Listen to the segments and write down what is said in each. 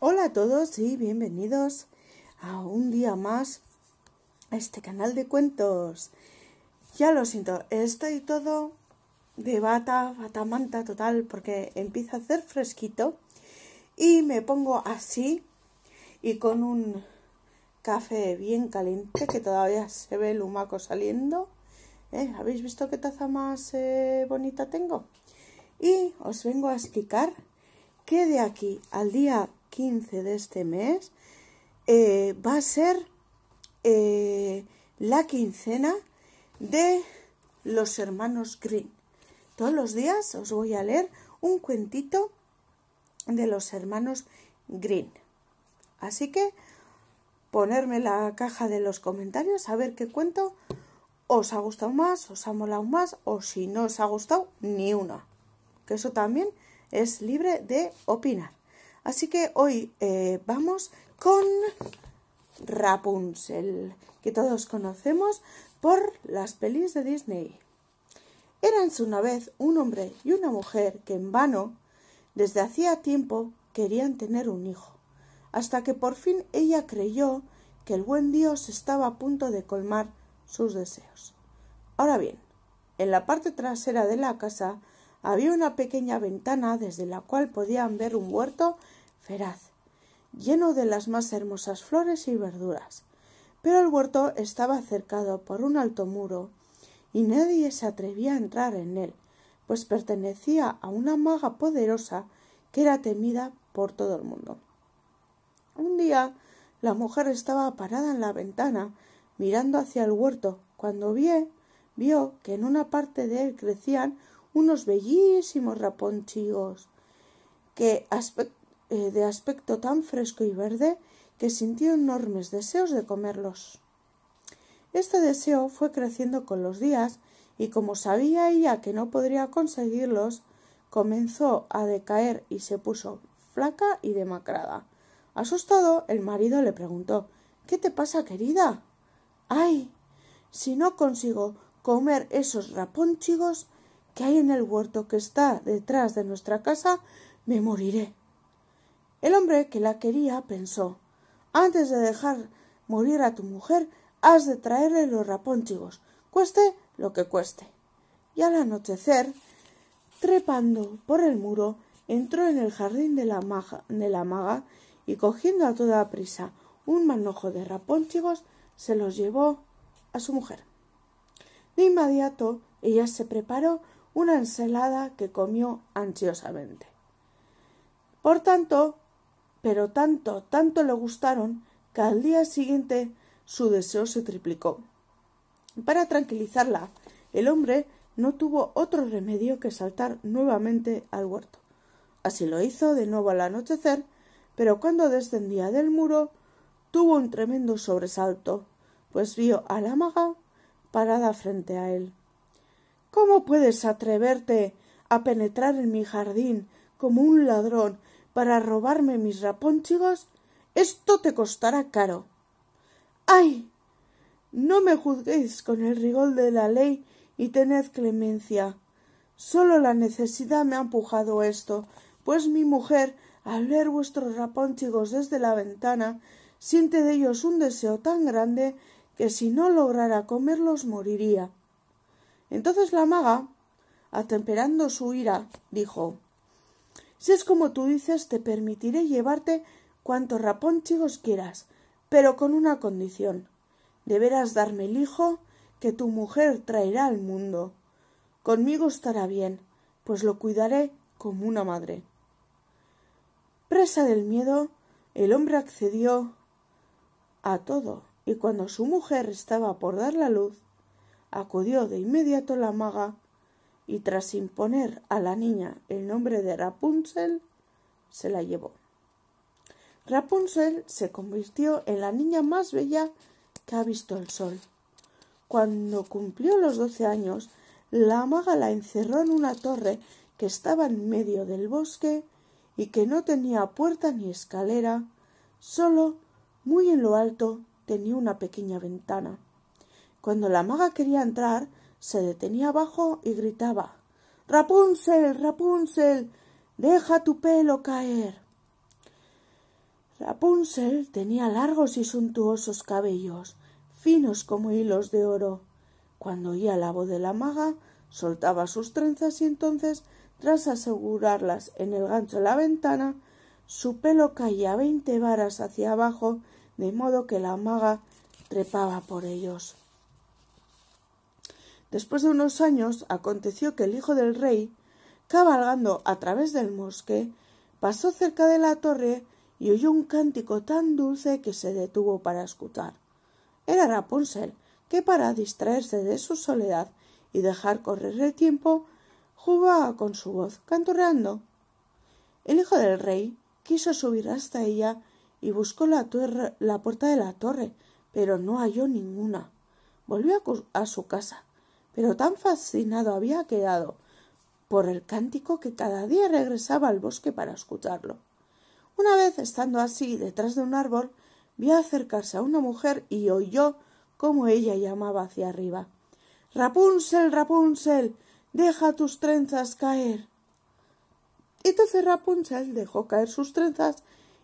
Hola a todos y bienvenidos a un día más a este canal de cuentos. Ya lo siento, estoy todo de bata, batamanta total, porque empieza a hacer fresquito y me pongo así y con un café bien caliente que todavía se ve el humaco saliendo. ¿Eh? ¿Habéis visto qué taza más eh, bonita tengo? Y os vengo a explicar que de aquí al día 15 de este mes eh, va a ser eh, la quincena de los hermanos Green. Todos los días os voy a leer un cuentito de los hermanos Green. Así que ponerme la caja de los comentarios a ver qué cuento os ha gustado más, os ha molado más o si no os ha gustado ni una. Que eso también es libre de opinar. Así que hoy eh, vamos con Rapunzel, que todos conocemos por las pelis de Disney. Eran una vez un hombre y una mujer que en vano, desde hacía tiempo, querían tener un hijo, hasta que por fin ella creyó que el buen Dios estaba a punto de colmar sus deseos. Ahora bien, en la parte trasera de la casa había una pequeña ventana desde la cual podían ver un huerto lleno de las más hermosas flores y verduras. Pero el huerto estaba cercado por un alto muro y nadie se atrevía a entrar en él, pues pertenecía a una maga poderosa que era temida por todo el mundo. Un día la mujer estaba parada en la ventana mirando hacia el huerto cuando vio, vio que en una parte de él crecían unos bellísimos raponchigos que eh, de aspecto tan fresco y verde que sintió enormes deseos de comerlos. Este deseo fue creciendo con los días y como sabía ella que no podría conseguirlos, comenzó a decaer y se puso flaca y demacrada. Asustado, el marido le preguntó ¿Qué te pasa, querida? Ay, si no consigo comer esos rapónchigos que hay en el huerto que está detrás de nuestra casa, me moriré. El hombre que la quería pensó Antes de dejar morir a tu mujer, has de traerle los rapónchigos, cueste lo que cueste. Y al anochecer, trepando por el muro, entró en el jardín de la, maga, de la maga y cogiendo a toda prisa un manojo de rapónchigos, se los llevó a su mujer. De inmediato ella se preparó una ensalada que comió ansiosamente. Por tanto, pero tanto, tanto le gustaron que al día siguiente su deseo se triplicó. Para tranquilizarla, el hombre no tuvo otro remedio que saltar nuevamente al huerto. Así lo hizo de nuevo al anochecer, pero cuando descendía del muro tuvo un tremendo sobresalto, pues vio a la maga parada frente a él. ¿Cómo puedes atreverte a penetrar en mi jardín como un ladrón para robarme mis rapónchigos, esto te costará caro. ¡Ay! No me juzguéis con el rigor de la ley y tened clemencia. Sólo la necesidad me ha empujado esto, pues mi mujer, al ver vuestros rapónchigos desde la ventana, siente de ellos un deseo tan grande que si no lograra comerlos moriría. Entonces la maga, atemperando su ira, dijo si es como tú dices, te permitiré llevarte cuantos raponchigos quieras, pero con una condición. Deberás darme el hijo que tu mujer traerá al mundo. Conmigo estará bien, pues lo cuidaré como una madre. Presa del miedo, el hombre accedió a todo, y cuando su mujer estaba por dar la luz, acudió de inmediato la maga y tras imponer a la niña el nombre de Rapunzel, se la llevó. Rapunzel se convirtió en la niña más bella que ha visto el sol. Cuando cumplió los doce años, la maga la encerró en una torre que estaba en medio del bosque y que no tenía puerta ni escalera, solo muy en lo alto tenía una pequeña ventana. Cuando la maga quería entrar, se detenía abajo y gritaba Rapunzel, Rapunzel, deja tu pelo caer. Rapunzel tenía largos y suntuosos cabellos, finos como hilos de oro. Cuando oía la voz de la maga, soltaba sus trenzas y entonces, tras asegurarlas en el gancho de la ventana, su pelo caía veinte varas hacia abajo, de modo que la maga trepaba por ellos. Después de unos años aconteció que el hijo del rey, cabalgando a través del bosque, pasó cerca de la torre y oyó un cántico tan dulce que se detuvo para escuchar. Era Rapunzel, que para distraerse de su soledad y dejar correr el tiempo, jugaba con su voz, canturreando. El hijo del rey quiso subir hasta ella y buscó la, la puerta de la torre, pero no halló ninguna. Volvió a su casa pero tan fascinado había quedado por el cántico que cada día regresaba al bosque para escucharlo. Una vez estando así detrás de un árbol, vio acercarse a una mujer y oyó cómo ella llamaba hacia arriba. Rapunzel, Rapunzel, deja tus trenzas caer. Entonces Rapunzel dejó caer sus trenzas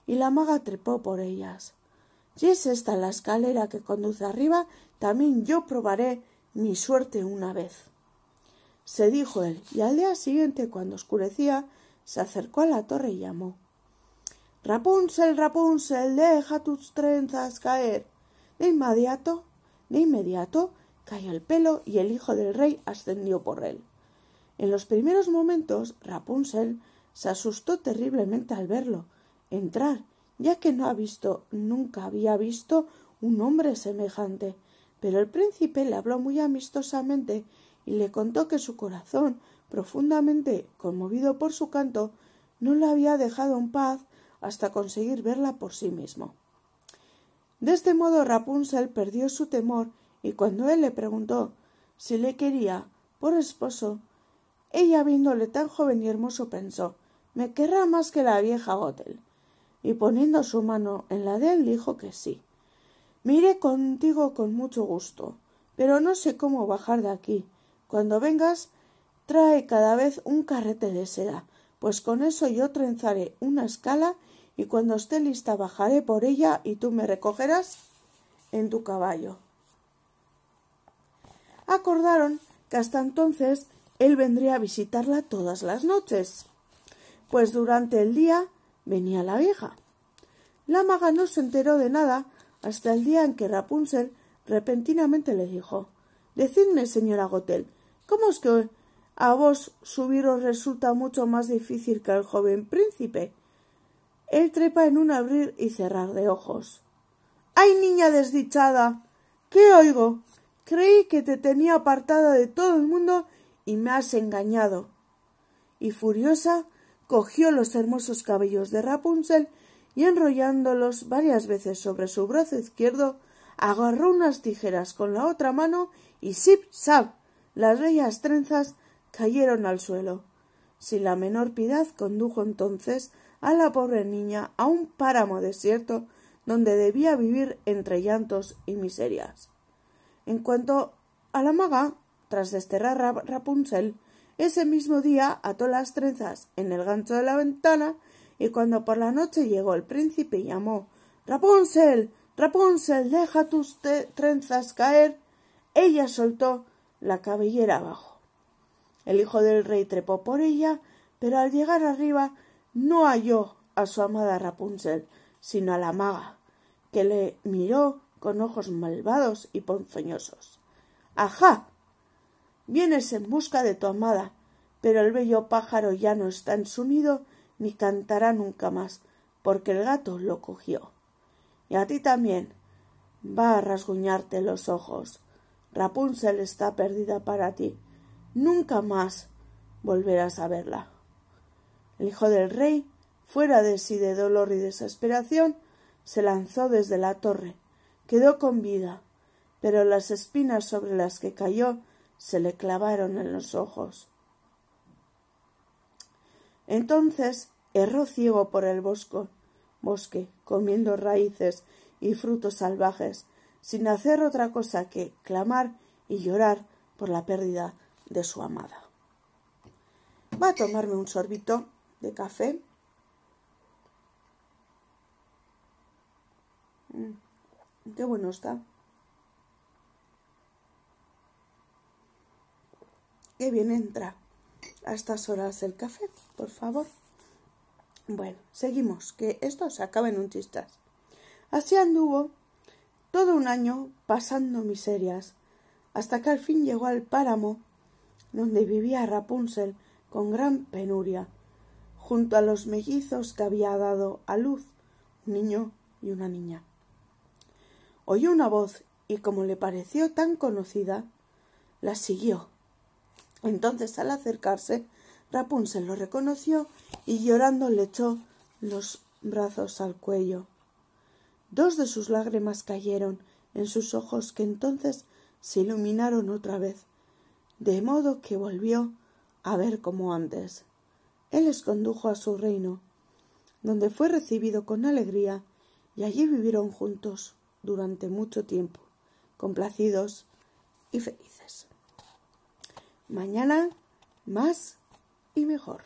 y la maga trepó por ellas. Si es esta la escalera que conduce arriba, también yo probaré mi suerte una vez. Se dijo él, y al día siguiente, cuando oscurecía, se acercó a la torre y llamó. Rapunzel, Rapunzel, deja tus trenzas caer. De inmediato, de inmediato, cayó el pelo y el hijo del rey ascendió por él. En los primeros momentos, Rapunzel se asustó terriblemente al verlo entrar, ya que no ha visto, nunca había visto un hombre semejante. Pero el príncipe le habló muy amistosamente y le contó que su corazón, profundamente conmovido por su canto, no la había dejado en paz hasta conseguir verla por sí mismo. De este modo Rapunzel perdió su temor y cuando él le preguntó si le quería por esposo, ella viéndole tan joven y hermoso pensó me querrá más que la vieja Gotel. Y poniendo su mano en la de él dijo que sí. Me contigo con mucho gusto, pero no sé cómo bajar de aquí. Cuando vengas, trae cada vez un carrete de seda, pues con eso yo trenzaré una escala y cuando esté lista bajaré por ella y tú me recogerás en tu caballo. Acordaron que hasta entonces él vendría a visitarla todas las noches, pues durante el día venía la vieja. La maga no se enteró de nada hasta el día en que Rapunzel repentinamente le dijo Decidme, señora Gotel, ¿cómo es que a vos subir os resulta mucho más difícil que al joven príncipe? Él trepa en un abrir y cerrar de ojos. ¡Ay, niña desdichada! ¿Qué oigo? Creí que te tenía apartada de todo el mundo y me has engañado. Y furiosa, cogió los hermosos cabellos de Rapunzel y enrollándolos varias veces sobre su brazo izquierdo, agarró unas tijeras con la otra mano y sip sap las bellas trenzas cayeron al suelo. Sin la menor piedad condujo entonces a la pobre niña a un páramo desierto donde debía vivir entre llantos y miserias. En cuanto a la maga, tras desterrar a Rapunzel, ese mismo día ató las trenzas en el gancho de la ventana y cuando por la noche llegó el príncipe y llamó Rapunzel, Rapunzel, deja tus trenzas caer, ella soltó la cabellera abajo. El hijo del rey trepó por ella, pero al llegar arriba no halló a su amada Rapunzel, sino a la maga, que le miró con ojos malvados y ponzoñosos. ¡Ajá! Vienes en busca de tu amada, pero el bello pájaro ya no está en su nido ni cantará nunca más, porque el gato lo cogió. Y a ti también. Va a rasguñarte los ojos. Rapunzel está perdida para ti. Nunca más volverás a verla. El hijo del rey, fuera de sí de dolor y desesperación, se lanzó desde la torre. Quedó con vida, pero las espinas sobre las que cayó se le clavaron en los ojos. Entonces erró ciego por el bosco, bosque, comiendo raíces y frutos salvajes, sin hacer otra cosa que clamar y llorar por la pérdida de su amada. Va a tomarme un sorbito de café. Mm, qué bueno está. Qué bien entra a estas horas el café, por favor. Bueno, seguimos, que esto se acaba en un chistas. Así anduvo todo un año pasando miserias, hasta que al fin llegó al páramo donde vivía Rapunzel con gran penuria, junto a los mellizos que había dado a luz, un niño y una niña. Oyó una voz y como le pareció tan conocida, la siguió entonces, al acercarse, Rapunzel lo reconoció y llorando le echó los brazos al cuello. Dos de sus lágrimas cayeron en sus ojos que entonces se iluminaron otra vez, de modo que volvió a ver como antes. Él les condujo a su reino, donde fue recibido con alegría y allí vivieron juntos durante mucho tiempo, complacidos y felices. Mañana más y mejor.